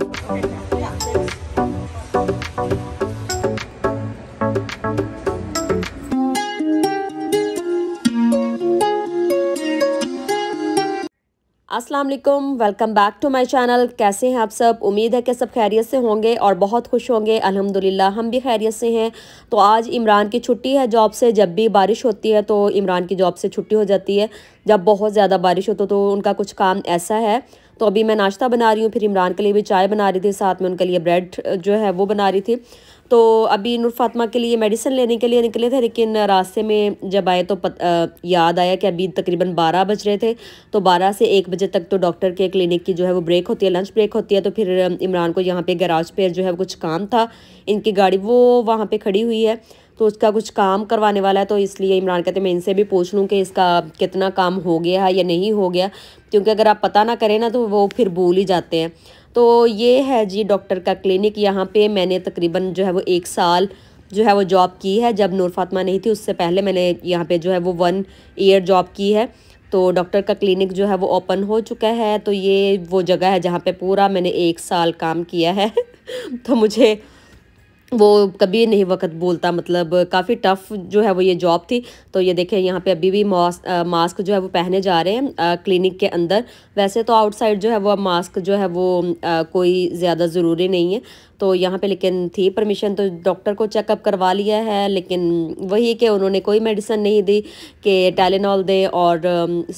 Aslam welcome back to my channel कैसे हैं आप सब उम्मीद है कि सब खैरियत से होंगे और बहुत खुश होंगे अल्हम्दुलिल्लाह हम भी खैरियत से हैं तो आज इमरान की छुट्टी है जॉब से जब भी बारिश होती है तो इमरान की जॉब से छुट्टी हो जाती है जब बहुत ज़्यादा बारिश हो तो, तो उनका कुछ काम ऐसा है तो अभी मैं नाश्ता बना रही हूँ फिर इमरान के लिए भी चाय बना रही थी साथ में उनके लिए ब्रेड जो है वो बना रही थी तो अभी नूर फातमा के लिए मेडिसिन लेने के लिए निकले थे लेकिन रास्ते में जब आए तो पत, आ, याद आया कि अभी तकरीबन बारह बज रहे थे तो बारह से एक बजे तक तो डॉक्टर के क्लिनिक की जो है वो ब्रेक होती है लंच ब्रेक होती है तो फिर इमरान को यहाँ पे गराज पे जो है कुछ काम था इनकी गाड़ी वो वहाँ पर खड़ी हुई है तो उसका कुछ काम करवाने वाला है तो इसलिए इमरान कहते मैं इनसे भी पूछ लूँ कि इसका कितना काम हो गया है या नहीं हो गया क्योंकि अगर आप पता ना करें ना तो वो फिर भूल ही जाते हैं तो ये है जी डॉक्टर का क्लिनिक यहाँ पे मैंने तकरीबन जो है वो एक साल जो है वो जॉब की है जब नूर फातमा नहीं थी उससे पहले मैंने यहाँ पे जो है वो वन ईयर जॉब की है तो डॉक्टर का क्लिनिक जो है वो ओपन हो चुका है तो ये वो जगह है जहाँ पे पूरा मैंने एक साल काम किया है तो मुझे वो कभी नहीं वक्त बोलता मतलब काफ़ी टफ जो है वो ये जॉब थी तो ये देखें यहाँ पे अभी भी मास्क मास्क जो है वो पहने जा रहे हैं क्लिनिक के अंदर वैसे तो आउटसाइड जो है वो मास्क जो है वो आ, कोई ज़्यादा ज़रूरी नहीं है तो यहाँ पे लेकिन थी परमिशन तो डॉक्टर को चेकअप करवा लिया है लेकिन वही कि उन्होंने कोई मेडिसिन नहीं दी कि टैलिनॉल दे और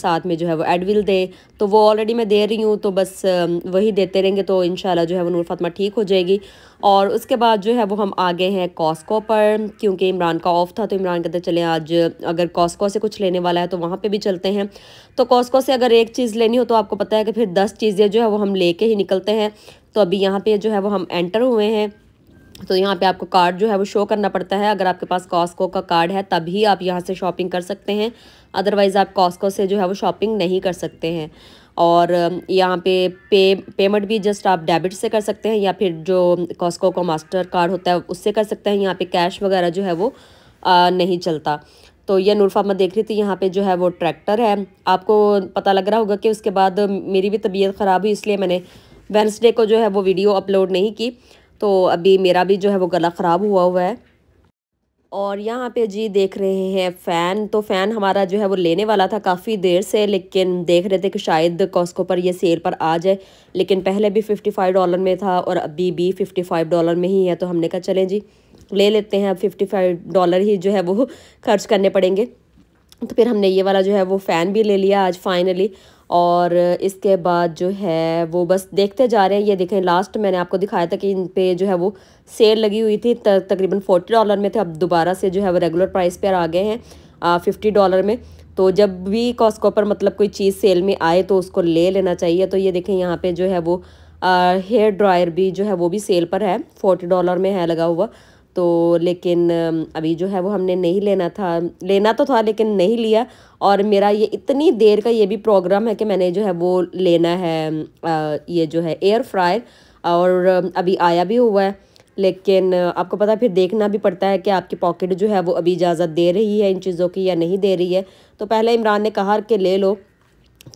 साथ में जो है वो एडविल दे तो वो ऑलरेडी मैं दे रही हूँ तो बस वही देते रहेंगे तो इन जो है वो नूर फातमा ठीक हो जाएगी और उसके बाद जो है वो हम आ गए हैं कॉस्को पर क्योंकि इमरान का ऑफ था तो इमरान कहते चले आज अगर कॉस्को से कुछ लेने वाला है तो वहाँ पे भी चलते हैं तो कॉस्को से अगर एक चीज़ लेनी हो तो आपको पता है कि फिर दस चीज़ें जो है वो हम लेके ही निकलते हैं तो अभी यहाँ पे जो है वो हम एंटर हुए हैं तो यहाँ पे आपको कार्ड जो है वो शो करना पड़ता है अगर आपके पास कॉस्को का कार्ड है तभी आप यहाँ से शॉपिंग कर सकते हैं अदरवाइज़ आप कॉस्को से जो है वो शॉपिंग नहीं कर सकते हैं और यहाँ पे पे पेमेंट भी जस्ट आप डेबिट से कर सकते हैं या फिर जो कॉस्को का मास्टर कार्ड होता है उससे कर सकते हैं यहाँ पे कैश वगैरह जो है वो आ, नहीं चलता तो यह नूरफा मैं देख रही थी यहाँ पे जो है वो ट्रैक्टर है आपको पता लग रहा होगा कि उसके बाद मेरी भी तबीयत ख़राब हुई इसलिए मैंने वेंसडे को जो है वो वीडियो अपलोड नहीं की तो अभी मेरा भी जो है वो गला ख़राब हुआ हुआ है और यहाँ पे जी देख रहे हैं फ़ैन तो फ़ैन हमारा जो है वो लेने वाला था काफ़ी देर से लेकिन देख रहे थे कि शायद कॉस्को पर ये सेल पर आ जाए लेकिन पहले भी फ़िफ्टी फाइव डॉलर में था और अभी भी फ़िफ्टी फाइव डॉलर में ही है तो हमने कहा चलें जी ले लेते हैं अब फ़िफ्टी फाइव डॉलर ही जो है वो खर्च करने पड़ेंगे तो फिर हमने ये वाला जो है वो फ़ैन भी ले लिया आज फाइनली और इसके बाद जो है वो बस देखते जा रहे हैं ये देखें लास्ट मैंने आपको दिखाया था कि इन पे जो है वो सेल लगी हुई थी तकरीबन फोर्टी डॉलर में थे अब दोबारा से जो है वो रेगुलर प्राइस पर आ गए हैं फिफ्टी डॉलर में तो जब भी कॉस्को पर मतलब कोई चीज़ सेल में आए तो उसको ले लेना चाहिए तो ये देखें यहाँ पर जो है वो हेयर ड्रायर भी जो है वो भी सेल पर है फोर्टी डॉलर में है लगा हुआ तो लेकिन अभी जो है वो हमने नहीं लेना था लेना तो था लेकिन नहीं लिया और मेरा ये इतनी देर का ये भी प्रोग्राम है कि मैंने जो है वो लेना है ये जो है एयर फ्रायर और अभी आया भी हुआ है लेकिन आपको पता फिर देखना भी पड़ता है कि आपकी पॉकेट जो है वो अभी इजाज़त दे रही है इन चीज़ों की या नहीं दे रही है तो पहले इमरान ने कहा कि ले लो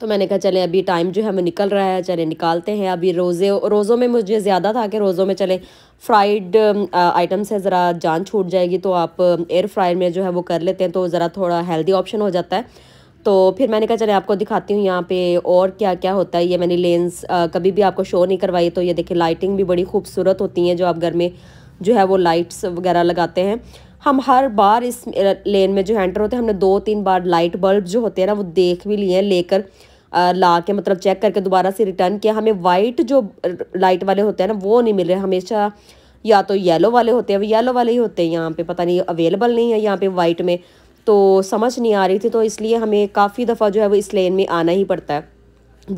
तो मैंने कहा चले अभी टाइम जो है हमें निकल रहा है चले निकालते हैं अभी रोज़े रोज़ों में मुझे ज़्यादा था कि रोज़ों में चले फ्राइड आइटम्स है ज़रा जान छूट जाएगी तो आप एयर फ्रायर में जो है वो कर लेते हैं तो ज़रा थोड़ा हेल्दी ऑप्शन हो जाता है तो फिर मैंने कहा चले आपको दिखाती हूँ यहाँ पे और क्या क्या होता है ये मैंने लेंस आ, कभी भी आपको शो नहीं करवाई तो ये देखिए लाइटिंग भी बड़ी खूबसूरत होती है जो आप घर में जो है वो लाइट्स वगैरह लगाते हैं हम हर बार इस लेन में जो एंटर होते हैं हमने दो तीन बार लाइट बल्ब जो होते हैं ना वो देख भी लिए हैं लेकर ला के मतलब चेक करके दोबारा से रिटर्न किया हमें वाइट जो लाइट वाले होते हैं ना वो नहीं मिल रहे हमेशा या तो येलो वाले होते हैं येलो वाले ही होते हैं यहाँ पे पता नहीं अवेलेबल नहीं है यहाँ पे वाइट में तो समझ नहीं आ रही थी तो इसलिए हमें काफ़ी दफ़ा जो है वो इस लेन में आना ही पड़ता है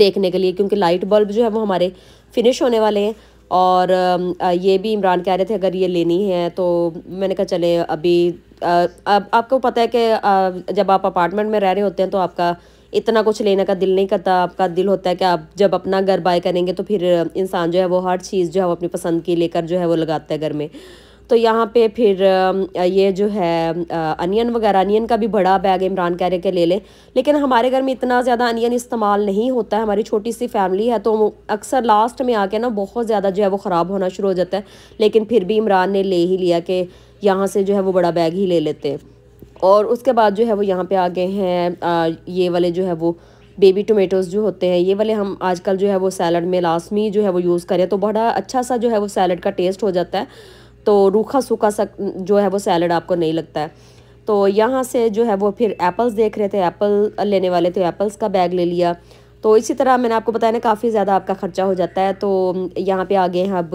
देखने के लिए क्योंकि लाइट बल्ब जो है वो हमारे फिनिश होने वाले हैं और ये भी इमरान कह रहे थे अगर ये लेनी है तो मैंने कहा चले अभी अब आपको पता है कि जब आप अपार्टमेंट में रह रहे होते हैं तो आपका इतना कुछ लेने का दिल नहीं करता आपका दिल होता है कि आप जब अपना घर बाय करेंगे तो फिर इंसान जो है वो हर चीज़ जो है वो अपनी पसंद की लेकर जो है वो लगाता है घर में तो यहाँ पे फिर ये जो है अनियन वगैरह अनियन का भी बड़ा बैग इमरान कह रहे के ले लें लेकिन हमारे घर में इतना ज़्यादा अनियन इस्तेमाल नहीं होता है हमारी छोटी सी फैमिली है तो अक्सर लास्ट में आके ना बहुत ज़्यादा जो है वो ख़राब होना शुरू हो जाता है लेकिन फिर भी इमरान ने ले ही लिया कि यहाँ से जो है वो बड़ा बैग ही ले लेते हैं और उसके बाद जो है वो यहाँ पे आ गए हैं ये वाले जो है वो बेबी टोमेटोज़ जो होते हैं ये वाले हम आजकल जो है वो सैलड में लाजमी जो है वो यूज़ करें तो बड़ा अच्छा सा जो है वो सैलड का टेस्ट हो जाता है तो रूखा सूखा सक जो है वो सैलड आपको नहीं लगता है तो यहाँ से जो है वो फिर एप्पल्स देख रहे थे एप्पल लेने वाले थे एप्पल्स का बैग ले लिया तो इसी तरह मैंने आपको बताया ना काफ़ी ज़्यादा आपका ख़र्चा हो जाता है तो यहाँ पे आ गए हैं अब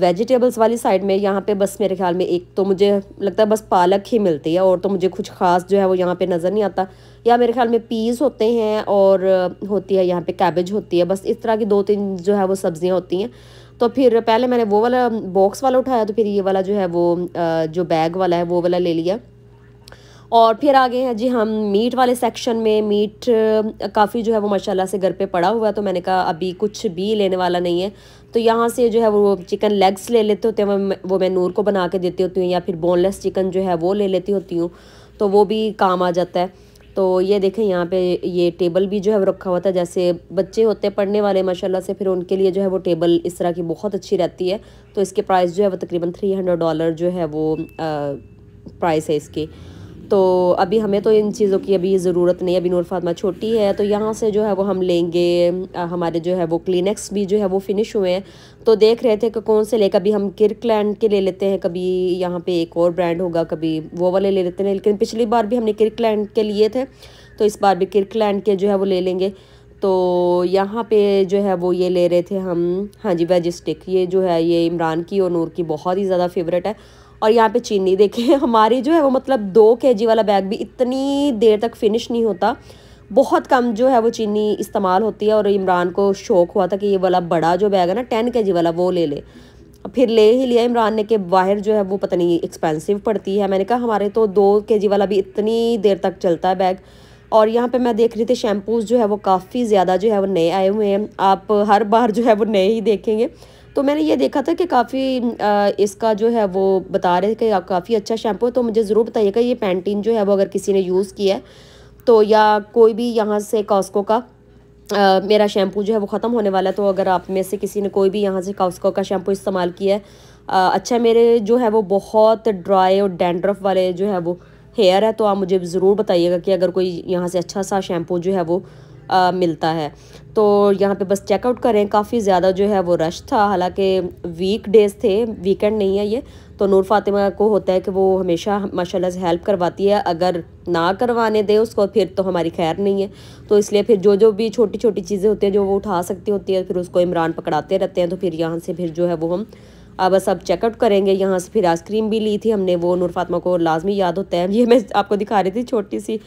वेजिटेबल्स वाली साइड में यहाँ पे बस मेरे ख्याल में एक तो मुझे लगता है बस पालक ही मिलती है और तो मुझे कुछ ख़ास जो है वो यहाँ पे नज़र नहीं आता या मेरे ख्याल में पीस होते हैं और होती है यहाँ पे कैबेज होती है बस इस तरह की दो तीन जो है वो सब्ज़ियाँ होती हैं तो फिर पहले मैंने वो वाला बॉक्स वाला उठाया तो फिर ये वाला जो है वो जो बैग वाला है वो वाला ले लिया और फिर आगे हैं जी हम मीट वाले सेक्शन में मीट काफ़ी जो है वो माशाला से घर पे पड़ा हुआ है तो मैंने कहा अभी कुछ भी लेने वाला नहीं है तो यहाँ से जो है वो चिकन लेग्स ले लेते होते हैं वो मैं नूर को बना के देती होती हूँ या फिर बोनलेस चिकन जो है वो ले लेती होती हूँ तो वो भी काम आ जाता है तो ये देखें यहाँ पे ये टेबल भी जो है वो रखा हुआ था जैसे बच्चे होते हैं पढ़ने वाले माशाल्लाह से फिर उनके लिए जो है वो टेबल इस तरह की बहुत अच्छी रहती है तो इसके प्राइस जो है वो तकरीबन थ्री हंड्रेड डॉलर जो है वो प्राइस है इसकी तो अभी हमें तो इन चीज़ों की अभी ज़रूरत नहीं अभी नूर फातमा छोटी है तो यहाँ से जो है वो हम लेंगे हमारे जो है वो क्लिनिक्स भी जो है वो फिनिश हुए हैं तो देख रहे थे कि कौन से ले कभी हम किरकलैंड के ले लेते हैं कभी यहाँ पे एक और ब्रांड होगा कभी वो वाले ले लेते हैं लेकिन पिछली बार भी हमने किरकलैंड के लिए थे तो इस बार भी किरकलैंड के जो है वो ले लेंगे तो यहाँ पे जो है वो ये ले रहे थे हम हाँ जी वेजिस्टिक ये जो है ये इमरान की और नूर की बहुत ही ज़्यादा फेवरेट है और यहाँ पे चीनी देखें हमारी जो है वो मतलब दो के जी वाला बैग भी इतनी देर तक फिनिश नहीं होता बहुत कम जो है वो चीनी इस्तेमाल होती है और इमरान को शौक़ हुआ था कि ये वाला बड़ा जो बैग है ना टेन के जी वाला वो ले ले फिर ले ही लिया इमरान ने कि बाहर जो है वो पता नहीं एक्सपेंसिव पड़ती है मैंने कहा हमारे तो दो के जी वाला भी इतनी देर तक चलता है बैग और यहाँ पे मैं देख रही थी शैम्पूज़ जो है वो काफ़ी ज़्यादा जो है वो नए आए हुए हैं आप हर बार जो है वो नए ही देखेंगे तो मैंने ये देखा था कि काफ़ी इसका जो है वो बता रहे थे कि काफ़ी अच्छा शैम्पू है तो मुझे ज़रूर बताइएगा ये पैंटीन जो है वो अगर किसी ने यूज़ किया है तो या कोई भी यहाँ से कॉस्को का आ, मेरा शैम्पू जो है वो ख़त्म होने वाला है तो अगर आप में से किसी ने कोई भी यहाँ से कॉस्को का शैम्पू इस्तेमाल किया है आ, अच्छा मेरे जो है वो बहुत ड्राई और डेंड्रफ वाले जो है वो हेयर है तो आप मुझे ज़रूर बताइएगा कि अगर कोई यहाँ से अच्छा सा शैम्पू जो है वो आ, मिलता है तो यहाँ पे बस चेकआउट करें काफ़ी ज़्यादा जो है वो रश था हालांकि वीक डेज़ थे वीकेंड नहीं है ये तो नूर फातिमा को होता है कि वो हमेशा माशाल्लाह से हेल्प करवाती है अगर ना करवाने दे उसको फिर तो हमारी खैर नहीं है तो इसलिए फिर जो जो भी छोटी छोटी चीज़ें होती हैं जो वो उठा सकती होती है फिर उसको इमरान पकड़ाते रहते हैं तो फिर यहाँ से फिर जो है वो हम अब बस अब चेकआउट करेंगे यहाँ से फिर आइसक्रीम भी ली थी हमने वो नूर फातिमा को लाजमी याद होता है ये मैं आपको दिखा रही थी छोटी सी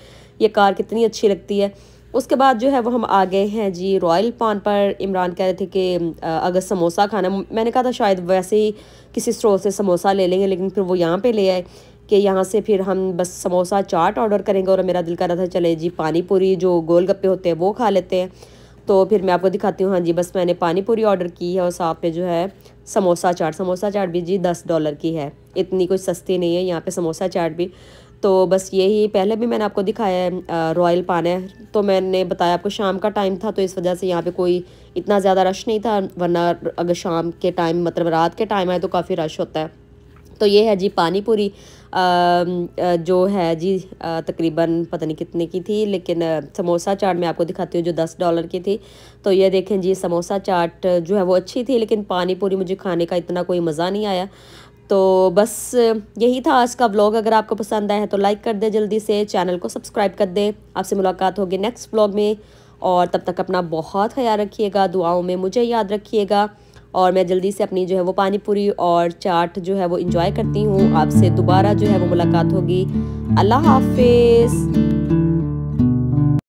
ये कार कितनी अच्छी लगती है उसके बाद जो है वो हम आ गए हैं जी रॉयल पान पर इमरान कह रहे थे कि अगर समोसा खाना मैंने कहा था शायद वैसे ही किसी स्टोर से समोसा ले लेंगे लेकिन फिर वो यहाँ पे ले आए कि यहाँ से फिर हम बस समोसा चाट ऑर्डर करेंगे और मेरा दिल कर रहा था चले जी पानी पूरी जो गोल गप्पे होते हैं वो खा लेते हैं तो फिर मैं आपको दिखाती हूँ हाँ जी बस मैंने पानी पूरी ऑर्डर की है और साथ में जो है समोसा चाट समोसा चाट भी जी दस डॉलर की है इतनी कोई सस्ती नहीं है यहाँ पे समोसा चाट भी तो बस यही पहले भी मैंने आपको दिखाया है रॉयल पान है तो मैंने बताया आपको शाम का टाइम था तो इस वजह से यहाँ पे कोई इतना ज़्यादा रश नहीं था वरना अगर शाम के टाइम मतलब रात के टाइम आए तो काफ़ी रश होता है तो ये है जी पानी पूरी जो है जी तकरीबन पता नहीं कितने की थी लेकिन समोसा चाट मैं आपको दिखाती हूँ जो दस डॉलर की थी तो ये देखें जी समोसा चाट जो है वो अच्छी थी लेकिन पानी पूरी मुझे खाने का इतना कोई मज़ा नहीं आया तो बस यही था आज का ब्लॉग अगर आपको पसंद आया है तो लाइक कर दें जल्दी से चैनल को सब्सक्राइब कर दें आपसे मुलाकात होगी नेक्स्ट ब्लॉग में और तब तक अपना बहुत ख्याल रखिएगा दुआओं में मुझे याद रखिएगा और मैं जल्दी से अपनी जो है वो पानी पूरी और चाट जो है वो इंजॉय करती हूँ आपसे दोबारा जो है वो मुलाकात होगी अल्लाह हाफिज़